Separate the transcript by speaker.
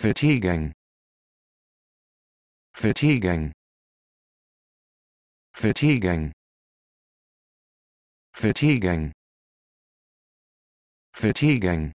Speaker 1: fatiguing fatiguing fatiguing fatiguing fatiguing